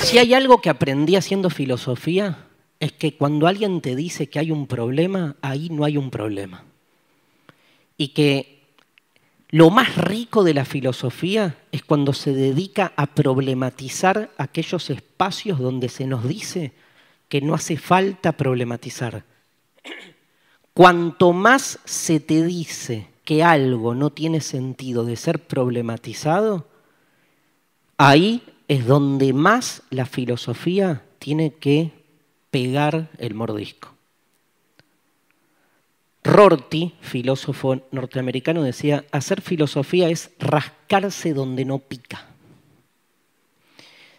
Si hay algo que aprendí haciendo filosofía, es que cuando alguien te dice que hay un problema, ahí no hay un problema. Y que lo más rico de la filosofía es cuando se dedica a problematizar aquellos espacios donde se nos dice que no hace falta problematizar. Cuanto más se te dice que algo no tiene sentido de ser problematizado, ahí es donde más la filosofía tiene que pegar el mordisco. Rorty, filósofo norteamericano, decía, hacer filosofía es rascarse donde no pica.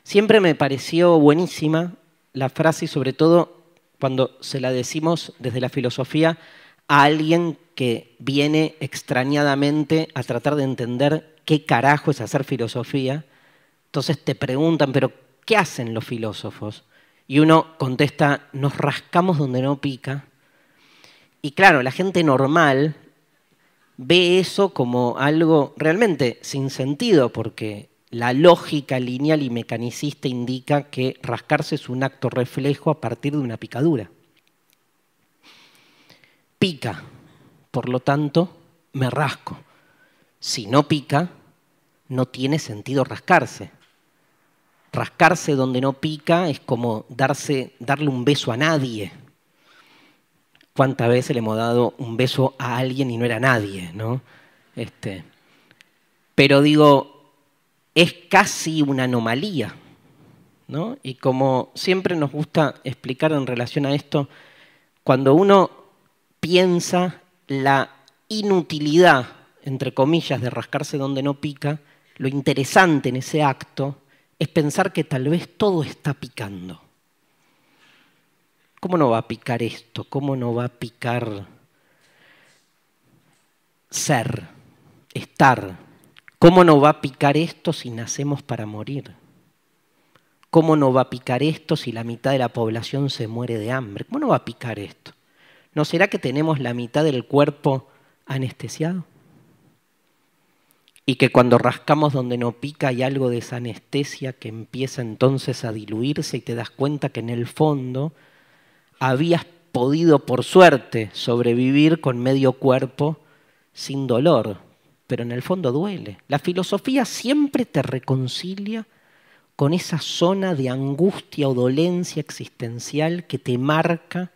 Siempre me pareció buenísima la frase, y sobre todo cuando se la decimos desde la filosofía a alguien que viene extrañadamente a tratar de entender qué carajo es hacer filosofía entonces te preguntan, pero ¿qué hacen los filósofos? Y uno contesta, nos rascamos donde no pica. Y claro, la gente normal ve eso como algo realmente sin sentido, porque la lógica lineal y mecanicista indica que rascarse es un acto reflejo a partir de una picadura. Pica, por lo tanto, me rasco. Si no pica, no tiene sentido rascarse. Rascarse donde no pica es como darle un beso a nadie. ¿Cuántas veces le hemos dado un beso a alguien y no era nadie? ¿no? Este, pero digo, es casi una anomalía. ¿no? Y como siempre nos gusta explicar en relación a esto, cuando uno piensa la inutilidad, entre comillas, de rascarse donde no pica, lo interesante en ese acto es pensar que tal vez todo está picando. ¿Cómo no va a picar esto? ¿Cómo no va a picar ser, estar? ¿Cómo no va a picar esto si nacemos para morir? ¿Cómo no va a picar esto si la mitad de la población se muere de hambre? ¿Cómo no va a picar esto? ¿No será que tenemos la mitad del cuerpo anestesiado? y que cuando rascamos donde no pica hay algo de esa anestesia que empieza entonces a diluirse y te das cuenta que en el fondo habías podido por suerte sobrevivir con medio cuerpo sin dolor, pero en el fondo duele. La filosofía siempre te reconcilia con esa zona de angustia o dolencia existencial que te marca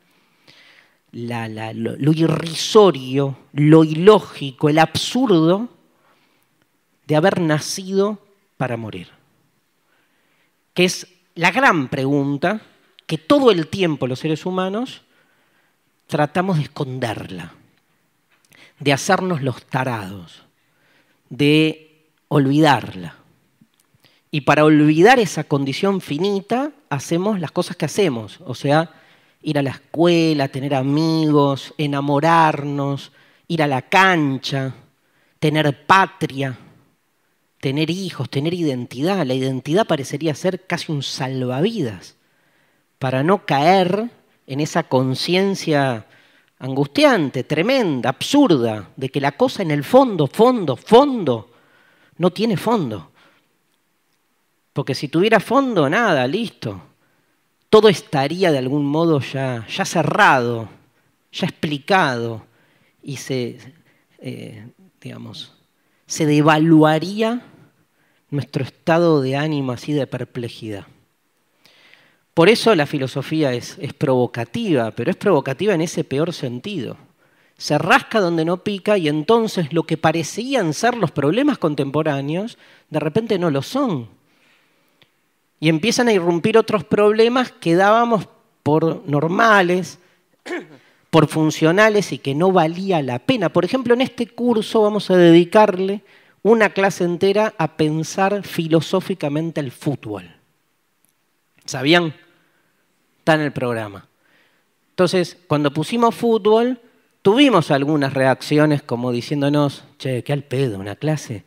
lo irrisorio, lo ilógico, el absurdo de haber nacido para morir? Que es la gran pregunta que todo el tiempo los seres humanos tratamos de esconderla, de hacernos los tarados, de olvidarla. Y para olvidar esa condición finita, hacemos las cosas que hacemos, o sea, ir a la escuela, tener amigos, enamorarnos, ir a la cancha, tener patria tener hijos, tener identidad. La identidad parecería ser casi un salvavidas para no caer en esa conciencia angustiante, tremenda, absurda, de que la cosa en el fondo, fondo, fondo, no tiene fondo. Porque si tuviera fondo, nada, listo. Todo estaría de algún modo ya, ya cerrado, ya explicado, y se, eh, digamos, se devaluaría nuestro estado de ánimo así de perplejidad. Por eso la filosofía es, es, provocativa, pero es provocativa en ese peor sentido. Se rasca donde no pica y entonces lo que parecían ser los problemas contemporáneos, de repente no lo son. Y empiezan a irrumpir otros problemas que dábamos por normales, por funcionales y que no valía la pena. Por ejemplo, en este curso vamos a dedicarle una clase entera a pensar filosóficamente el fútbol. ¿Sabían? Está en el programa. Entonces, cuando pusimos fútbol, tuvimos algunas reacciones como diciéndonos, che, qué al pedo, una clase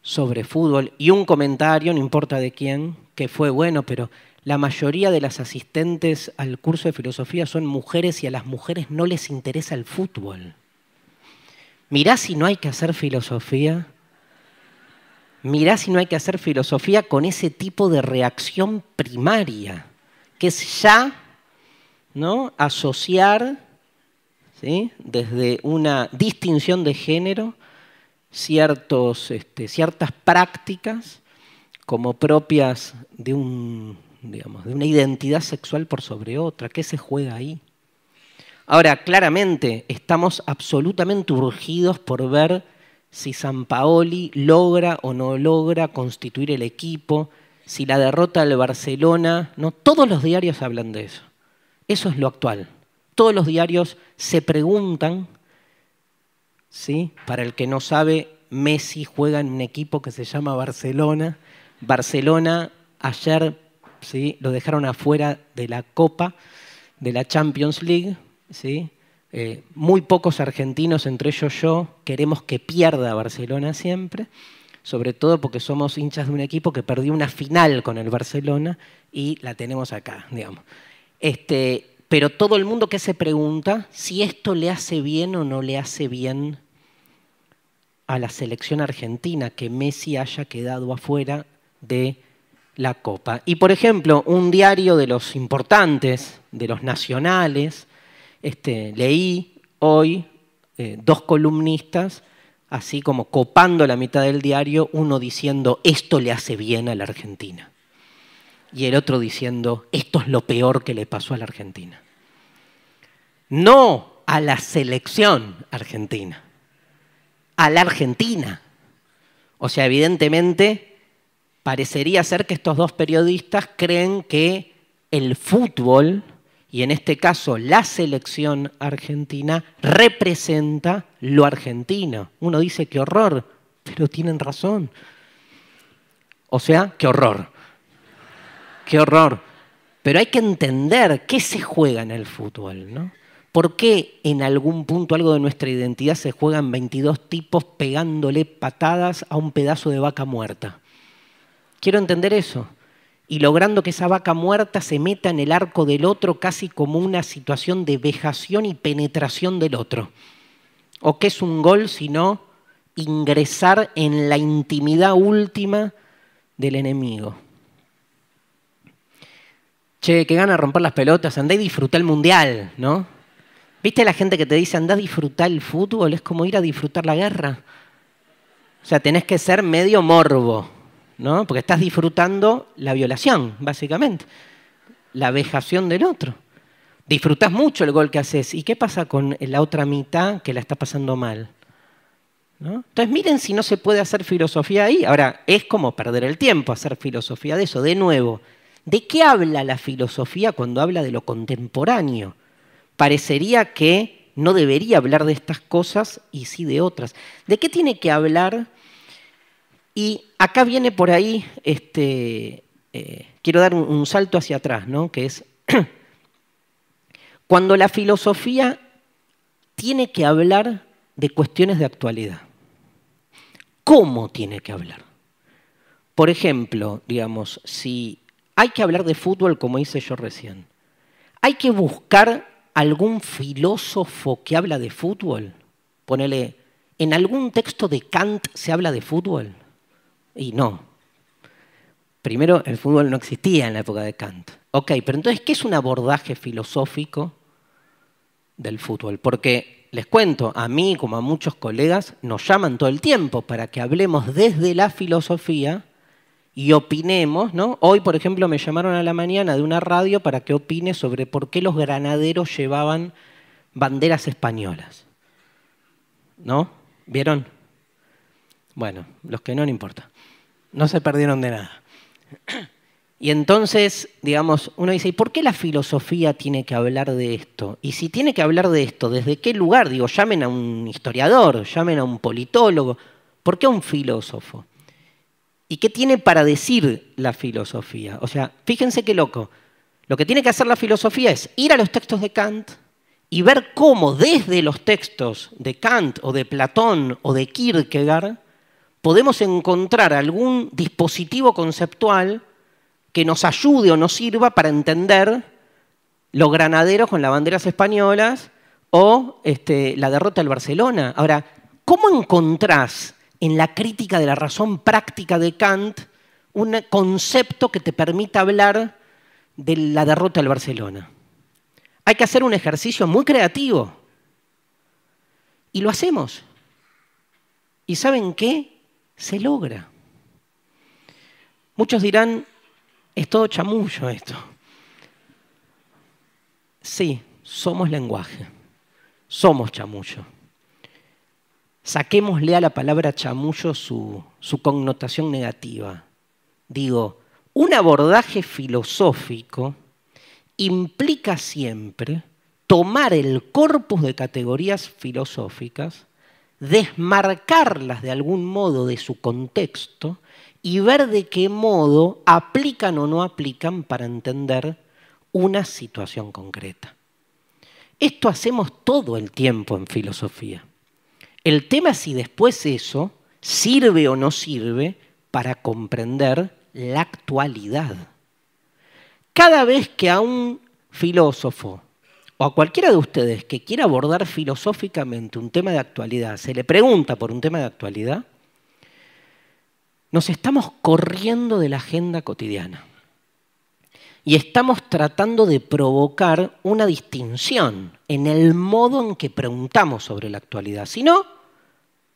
sobre fútbol y un comentario, no importa de quién, que fue bueno, pero la mayoría de las asistentes al curso de filosofía son mujeres y a las mujeres no les interesa el fútbol. Mirá si no hay que hacer filosofía. Mirá si no hay que hacer filosofía con ese tipo de reacción primaria, que es ya ¿no? asociar ¿sí? desde una distinción de género ciertos, este, ciertas prácticas como propias de, de una identidad sexual por sobre otra. ¿Qué se juega ahí? Ahora, claramente, estamos absolutamente urgidos por ver si San Paoli logra o no logra constituir el equipo, si la derrota del Barcelona, no, todos los diarios hablan de eso. Eso es lo actual. Todos los diarios se preguntan, ¿sí? Para el que no sabe, Messi juega en un equipo que se llama Barcelona. Barcelona ayer ¿sí? lo dejaron afuera de la Copa de la Champions League ¿sí? Eh, muy pocos argentinos, entre ellos yo, queremos que pierda Barcelona siempre, sobre todo porque somos hinchas de un equipo que perdió una final con el Barcelona y la tenemos acá, digamos. Este, pero todo el mundo que se pregunta si esto le hace bien o no le hace bien a la selección argentina que Messi haya quedado afuera de la Copa. Y por ejemplo, un diario de los importantes, de los nacionales, este, leí hoy eh, dos columnistas, así como copando la mitad del diario, uno diciendo, esto le hace bien a la Argentina. Y el otro diciendo, esto es lo peor que le pasó a la Argentina. No a la selección argentina, a la Argentina. O sea, evidentemente, parecería ser que estos dos periodistas creen que el fútbol y en este caso la selección argentina representa lo argentino. Uno dice qué horror, pero tienen razón. O sea, qué horror. Qué horror. Pero hay que entender qué se juega en el fútbol, ¿no? ¿Por qué en algún punto algo de nuestra identidad se juegan 22 tipos pegándole patadas a un pedazo de vaca muerta? Quiero entender eso y logrando que esa vaca muerta se meta en el arco del otro casi como una situación de vejación y penetración del otro. ¿O qué es un gol sino ingresar en la intimidad última del enemigo? Che, qué gana romper las pelotas, andá y disfrutar el mundial, ¿no? ¿Viste la gente que te dice andá a disfrutar el fútbol? Es como ir a disfrutar la guerra. O sea, tenés que ser medio morbo. ¿no? Porque estás disfrutando la violación, básicamente, la vejación del otro. disfrutas mucho el gol que haces. ¿Y qué pasa con la otra mitad que la está pasando mal? ¿No? Entonces miren si no se puede hacer filosofía ahí. Ahora, es como perder el tiempo hacer filosofía de eso. De nuevo, ¿de qué habla la filosofía cuando habla de lo contemporáneo? Parecería que no debería hablar de estas cosas y sí de otras. ¿De qué tiene que hablar y acá viene por ahí, este, eh, quiero dar un, salto hacia atrás, ¿no? que es cuando la filosofía tiene que hablar de cuestiones de actualidad. ¿Cómo tiene que hablar? Por ejemplo, digamos, si hay que hablar de fútbol, como hice yo recién, hay que buscar algún filósofo que habla de fútbol. Ponele, ¿en algún texto de Kant se habla de fútbol? Y no. Primero, el fútbol no existía en la época de Kant. Ok, pero entonces, ¿qué es un abordaje filosófico del fútbol? Porque les cuento, a mí como a muchos colegas nos llaman todo el tiempo para que hablemos desde la filosofía y opinemos, ¿no? Hoy, por ejemplo, me llamaron a la mañana de una radio para que opine sobre por qué los granaderos llevaban banderas españolas. ¿No? ¿Vieron? Bueno, los que no, no importa no se perdieron de nada. Y entonces, digamos, uno dice, ¿y por qué la filosofía tiene que hablar de esto? Y si tiene que hablar de esto, ¿desde qué lugar? Digo, llamen a un historiador, llamen a un politólogo, ¿por qué a un filósofo? ¿Y qué tiene para decir la filosofía? O sea, fíjense qué loco. Lo que tiene que hacer la filosofía es ir a los textos de Kant y ver cómo desde los textos de Kant o de Platón o de Kierkegaard podemos encontrar algún dispositivo conceptual que nos ayude o nos sirva para entender los granaderos con las banderas españolas o este, la derrota del Barcelona. Ahora, ¿cómo encontrás en la crítica de la razón práctica de Kant un concepto que te permita hablar de la derrota del Barcelona? Hay que hacer un ejercicio muy creativo. Y lo hacemos. ¿Y saben qué? se logra. Muchos dirán, es todo chamullo esto. Sí, somos lenguaje, somos chamullo. Saquémosle a la palabra chamullo su, su connotación negativa. Digo, un abordaje filosófico implica siempre tomar el corpus de categorías filosóficas desmarcarlas de algún modo de su contexto y ver de qué modo aplican o no aplican para entender una situación concreta. Esto hacemos todo el tiempo en filosofía. El tema es si después eso sirve o no sirve para comprender la actualidad. Cada vez que a un filósofo o a cualquiera de ustedes que quiera abordar filosóficamente un tema de actualidad, se le pregunta por un tema de actualidad, nos estamos corriendo de la agenda cotidiana y estamos tratando de provocar una distinción en el modo en que preguntamos sobre la actualidad. Si no,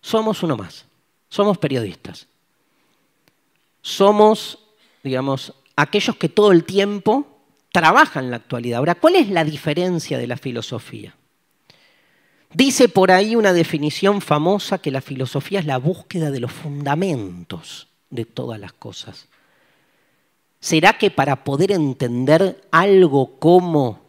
somos uno más, somos periodistas, somos, digamos, aquellos que todo el tiempo trabaja en la actualidad. Ahora, ¿cuál es la diferencia de la filosofía? Dice por ahí una definición famosa que la filosofía es la búsqueda de los fundamentos de todas las cosas. ¿Será que para poder entender algo como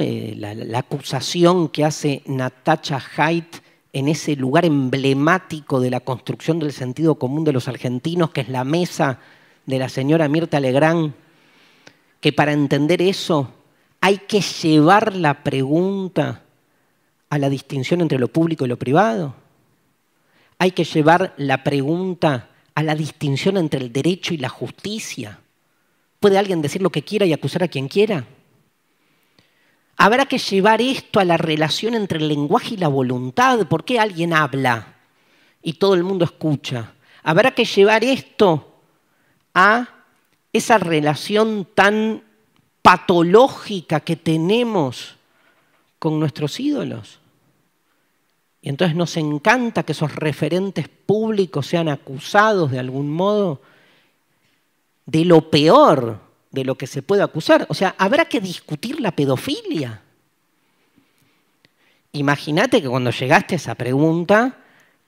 eh, la, acusación que hace Natacha Haidt en ese lugar emblemático de la construcción del sentido común de los argentinos, que es la mesa de la señora Mirta Legrand, que para entender eso hay que llevar la pregunta a la distinción entre lo público y lo privado. Hay que llevar la pregunta a la distinción entre el derecho y la justicia. Puede alguien decir lo que quiera y acusar a quien quiera. Habrá que llevar esto a la relación entre el lenguaje y la voluntad. ¿Por qué alguien habla y todo el mundo escucha? Habrá que llevar esto a esa relación tan patológica que tenemos con nuestros ídolos. Y entonces nos encanta que esos referentes públicos sean acusados de algún modo de lo peor de lo que se puede acusar. O sea, habrá que discutir la pedofilia. Imagínate que cuando llegaste a esa pregunta,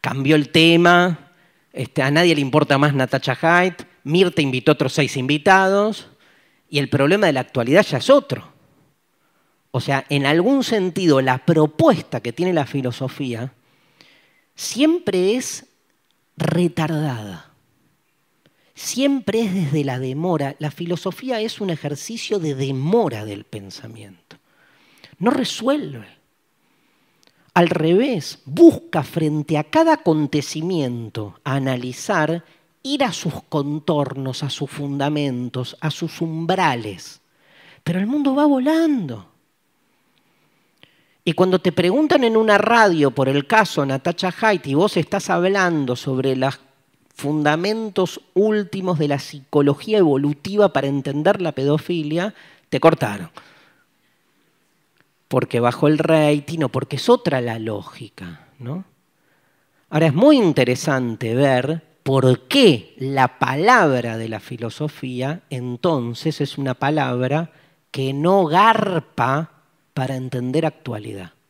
cambió el tema, este, a nadie le importa más Natasha Hyde. Mirta invitó a otros seis invitados y el problema de la actualidad ya es otro. O sea, en algún sentido, la propuesta que tiene la filosofía siempre es retardada. Siempre es desde la demora. La filosofía es un ejercicio de demora del pensamiento. No resuelve. Al revés, busca frente a cada acontecimiento analizar ir a sus contornos, a sus fundamentos, a sus umbrales. Pero el mundo va volando. Y cuando te preguntan en una radio por el caso Natacha Haiti, y vos estás hablando sobre los fundamentos últimos de la psicología evolutiva para entender la pedofilia, te cortaron. Porque bajó el rating no, porque es otra la lógica. ¿no? Ahora es muy interesante ver por qué la palabra de la filosofía entonces es una palabra que no garpa para entender actualidad.